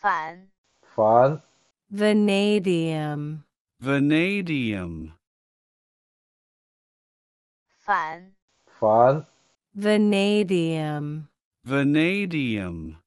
Fun. Fun. Vanadium. Vanadium. Fun. Fun. Vanadium. Vanadium.